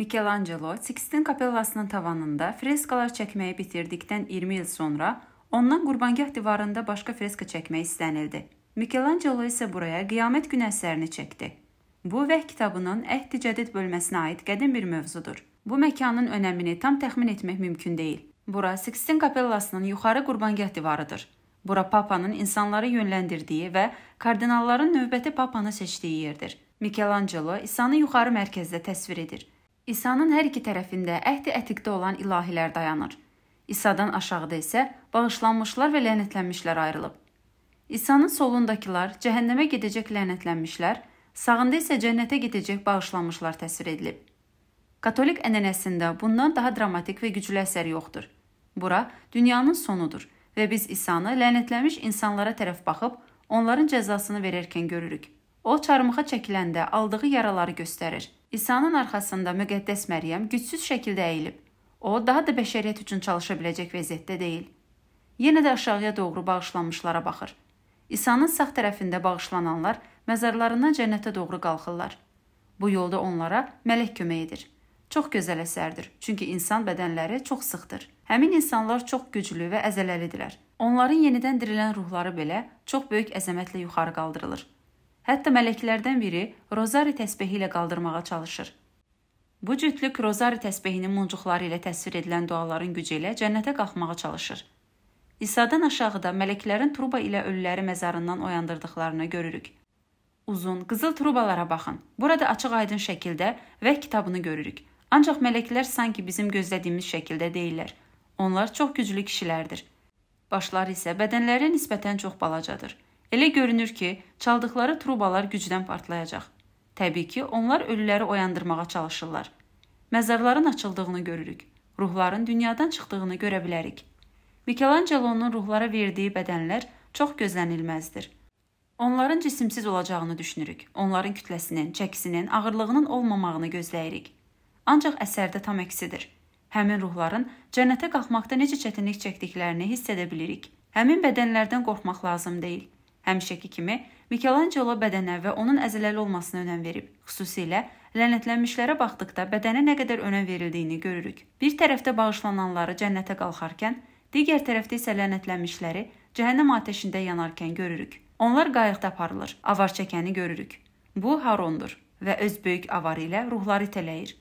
Michelangelo Sixtin kapellasının tavanında freskalar çəkməyi bitirdikdən 20 il sonra ondan Qurbangah divarında başqa freska çəkmək istənildi. Michelangelo isə buraya Qiyamət günü əsərini çəkdi. Bu vəh kitabının Əhd-i Cədid bölməsinə aid qədim bir mövzudur. Bu məkanın önəmini tam təxmin etmək mümkün deyil. Bura Sixtin kapellasının yuxarı Qurbangah divarıdır. Bura papanın insanları yönləndirdiyi və kardinalların növbəti papanı seçdiyi yerdir. Michelangelo İsa'nı yuxarı mərkəzdə təsvir edir. İsa'nın hər iki tərəfində əhdi ətiqdə olan ilahilər dayanır. İsa'dan aşağıda isə bağışlanmışlar və lənətlənmişlər ayrılıb. İsa'nın solundakılar cəhənnəmə gedəcək lənətlənmişlər, sağında isə cənnətə gedəcək bağışlanmışlar təsvir edilib. Katolik ənənəsində bundan daha dramatik və güclü əsər yoxdur. Bura dünyanın sonudur və biz İsa'nı lənətlənmiş insanlara tərəf baxıb onların cəzasını verərkən görürük. O çarmıxa çəkiləndə aldığı yaraları göstərir İsa'nın arxasında müqəddəs Məryəm gücsüz şəkildə əyilib. O daha da bəşəriyyət üçün çalışa biləcək vəziyyətdə deyil. Yenə də aşağıya doğru bağışlanmışlara baxır. İsa'nın sağ tərəfində bağışlananlar məzarlarından cənnətə doğru qalxırlar. Bu yolda onlara mələk kömək edir. Çox gözəl əsərdir, çünki insan bədənləri çox sıxdır. Həmin insanlar çox güclü və əzələlidirlər. Onların yenidən dirilən ruhları belə çox böyük əzəmətlə yuxarı qaldırılır. Hətta mələklərdən biri rozari təsbehi ilə qaldırmağa çalışır. Bu cütlük rozari təsbehinin muncuqları ilə təsvir edilən duaların gücü ilə cənnətə qalxmağa çalışır. İsa'dan aşağıda mələklərin truba ilə ölüləri məzarından oyandırdıqlarını görürük. Uzun, qızıl trubalara baxın. Burada açıq-aydın şəkildə və kitabını görürük. Ancaq mələklər sanki bizim gözlədiyimiz şəkildə deyillər. Onlar çox güclü kişilərdir. Başları isə bədənlərə nisbətən çox balacadır. Elə görünür ki, çaldıqları trubalar gücdən partlayacaq. Təbii ki, onlar ölüləri oyandırmağa çalışırlar. Məzarların açıldığını görürük. Ruhların dünyadan çıxdığını görə bilərik. Mikelangelonun ruhlara verdiyi bədənlər çox gözlənilməzdir. Onların cisimsiz olacağını düşünürük. Onların kütləsinin, çəkisinin, ağırlığının olmamağını gözləyirik. Ancaq əsərdə tam əksidir. Həmin ruhların cənnətə qalxmaqda necə çətinlik çəkdiklərini hiss edə bilirik. Həmin bədənlərdən qorxmaq lazım deyil. Həmişəki kimi Michelangelo bədənə və onun əzələli olmasına önəm verib. Xüsusilə lənətlənmişlərə baxdıqda bədənə nə qədər önəm verildiyini görürük. Bir tərəfdə bağışlananları cənnətə qalxarkən, digər tərəfdə isə lənətlənmişləri cəhənnəm atəşində yanarkən görürük. Onlar qayıqda aparılır, avar çəkəni görürük. Bu Harondur və öz böyük avarı ilə ruhları itələyir.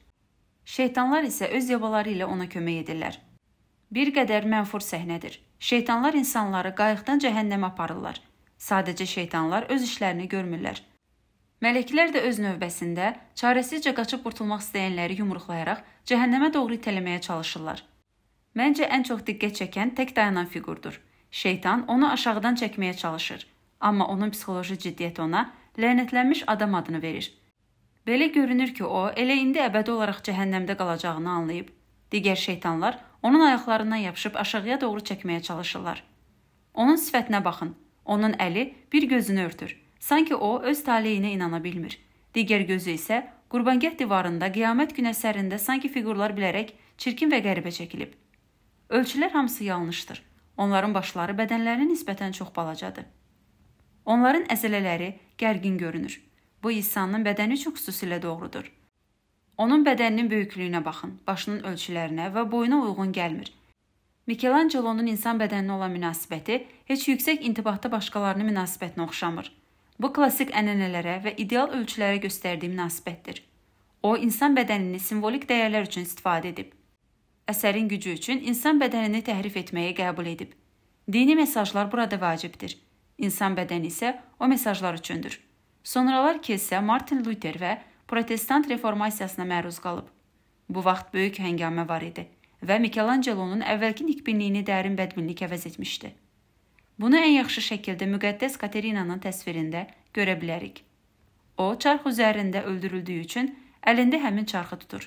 Şeytanlar isə öz yabaları ilə ona kömək edirlər. Bir qədər mənfur səhnədir. Şeytanlar insanları qayıqdan cəhənnəmə aparırlar Sadəcə şeytanlar öz işlərini görmürlər. Mələklər də öz növbəsində çarəsizcə qaçıb qurtulmaq istəyənləri yumruqlayaraq cəhənnəmə doğru itələməyə çalışırlar. Məncə ən çox diqqət çəkən tək dayanan fiqurdur. Şeytan onu aşağıdan çəkməyə çalışır, amma onun psixoloji ciddiyyəti ona lənətlənmiş adam adını verir. Belə görünür ki, o elə indi əbədi olaraq cəhənnəmdə qalacağını anlayıb. Digər şeytanlar onun ayaqlarından yapışıb aşağıya doğru çəkməyə çalışırlar. Onun sifətinə baxın. Onun əli bir gözünü örtür. Sanki o öz taleyinə inana bilmir. Digər gözü isə Qurbanqəh divarında qiyamət gün əsərində sanki fiqurlar bilərək çirkin və qəribə çəkilib. Ölçülər hamısı yanlışdır. Onların başları bədənlərinə nisbətən çox balacadır. Onların əzələləri gərgin görünür. Bu İsa'nın bədəni çox xüsusilə doğrudur. Onun bədəninin böyüklüyünə baxın, başının ölçülərinə və boyuna uyğun gəlmir. Mikelangelonun insan bədəninə olan münasibəti heç yüksək intibahda başqalarının münasibətinə oxşamır. Bu klassik ənənələrə və ideal ölçülərə göstərdiyi münasibətdir. O, insan bədənini simvolik dəyərlər üçün istifadə edib. Əsərin gücü üçün insan bədənini təhrif etməyi qəbul edib. Dini mesajlar burada vacibdir. İnsan bədəni isə o mesajlar üçündür. Sonralar kilsə Martin Luther və protestant reformasiyasına məruz qalıb. Bu vaxt böyük həngamə var idi və Mikelangelonun əvvəlki nikbinliyini dərin bədminlik əvəz etmişdi. Bunu ən yaxşı şəkildə müqəddəs Katerinanın təsvirində görə bilərik. O, çarx üzərində öldürüldüyü üçün əlində həmin çarxı tutur.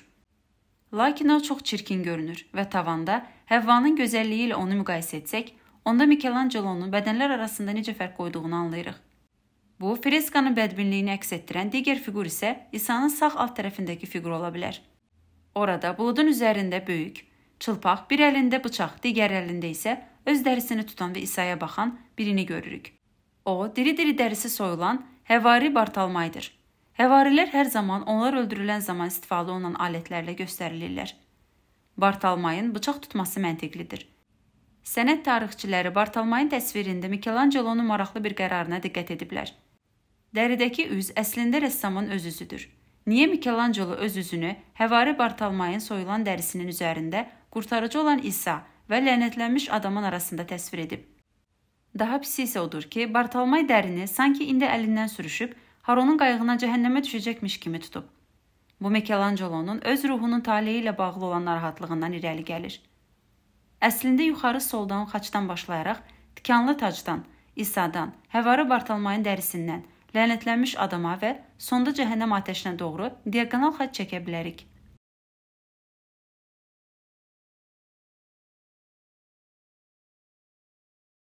Lakin o çox çirkin görünür və tavanda Həvvanın gözəlliyi ilə onu müqayisə etsək, onda Mikelangelonun bədənlər arasında necə fərq qoyduğunu anlayırıq. Bu freskanın bədbinliyini əks etdirən digər fiqur isə İsa'nın sağ alt tərəfindəki fiqur ola bilər. Orada buludun üzərində böyük, çılpaq, bir əlində bıçaq, digər əlində isə öz dərisini tutan və İsa'ya baxan birini görürük. O, diri-diri dərisi soyulan həvari Bartalmaydır. Həvarilər hər zaman onlar öldürülən zaman istifadə olunan alətlərlə göstərilirlər. Bartalmayın bıçaq tutması məntiqlidir. Sənət tarixçiləri Bartalmayın təsvirində Mikelangelonun maraqlı bir qərarına diqqət ediblər. Dəridəki üz əslində rəssamın öz üzüdür. Niyə Michelangelo öz üzünü həvari Bartalmayın soyulan dərisinin üzərində qurtarıcı olan İsa və lənətlənmiş adamın arasında təsvir edib. Daha pisi isə odur ki, Bartalmay dərini sanki indi əlindən sürüşüb Haronun qayığına cəhənnəmə düşəcəkmiş kimi tutub. Bu Mikelangelonun öz ruhunun taleyi ilə bağlı olan narahatlığından irəli gəlir. Əslində yuxarı soldan xaçdan başlayaraq tikanlı tacdan, İsa'dan, Həvari Bartalmayın dərisindən, lənətlənmiş adama və sonda cəhənnəm atəşinə doğru diaqonal xətt çəkə bilərik.